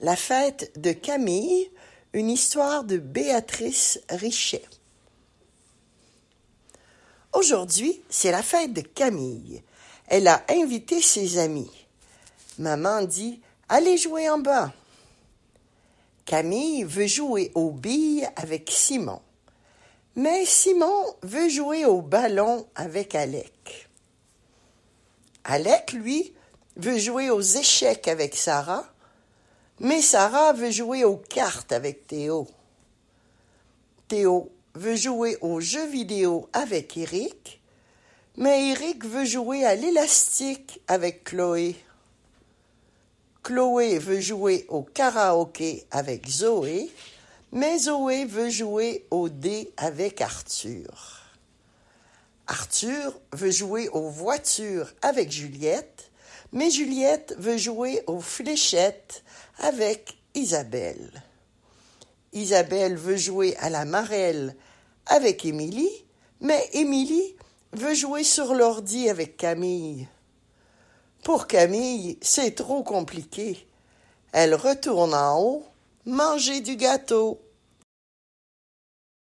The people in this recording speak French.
La fête de Camille, une histoire de Béatrice Richet. Aujourd'hui, c'est la fête de Camille. Elle a invité ses amis. Maman dit Allez jouer en bas. Camille veut jouer aux billes avec Simon. Mais Simon veut jouer au ballon avec Alec. Alec, lui, veut jouer aux échecs avec Sarah mais Sarah veut jouer aux cartes avec Théo. Théo veut jouer aux jeux vidéo avec Eric, mais Eric veut jouer à l'élastique avec Chloé. Chloé veut jouer au karaoké avec Zoé, mais Zoé veut jouer au dé avec Arthur. Arthur veut jouer aux voitures avec Juliette, mais Juliette veut jouer aux fléchettes avec Isabelle. Isabelle veut jouer à la marelle avec Émilie, mais Émilie veut jouer sur l'ordi avec Camille. Pour Camille, c'est trop compliqué. Elle retourne en haut manger du gâteau.